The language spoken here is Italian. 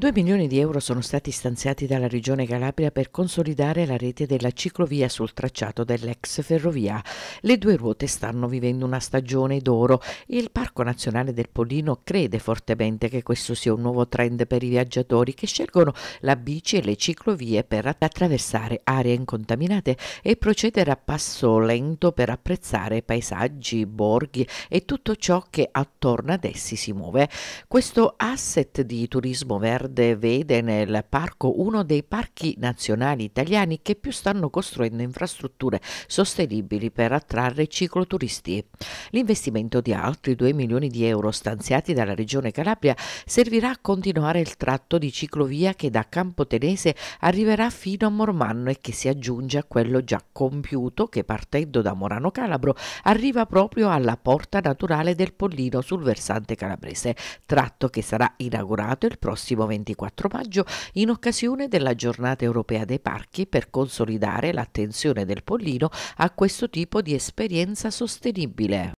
2 milioni di euro sono stati stanziati dalla Regione Calabria per consolidare la rete della ciclovia sul tracciato dell'ex ferrovia. Le due ruote stanno vivendo una stagione d'oro e il Parco Nazionale del Polino crede fortemente che questo sia un nuovo trend per i viaggiatori che scelgono la bici e le ciclovie per attraversare aree incontaminate e procedere a passo lento per apprezzare paesaggi, borghi e tutto ciò che attorno ad essi si muove. Questo asset di turismo verde Verde vede nel parco uno dei parchi nazionali italiani che più stanno costruendo infrastrutture sostenibili per attrarre cicloturisti. L'investimento di altri 2 milioni di euro stanziati dalla Regione Calabria servirà a continuare il tratto di ciclovia che da Campotenese arriverà fino a Mormanno e che si aggiunge a quello già compiuto che partendo da Morano Calabro arriva proprio alla porta naturale del Pollino sul versante calabrese, tratto che sarà inaugurato il prossimo 20 24 maggio in occasione della giornata europea dei parchi per consolidare l'attenzione del Pollino a questo tipo di esperienza sostenibile.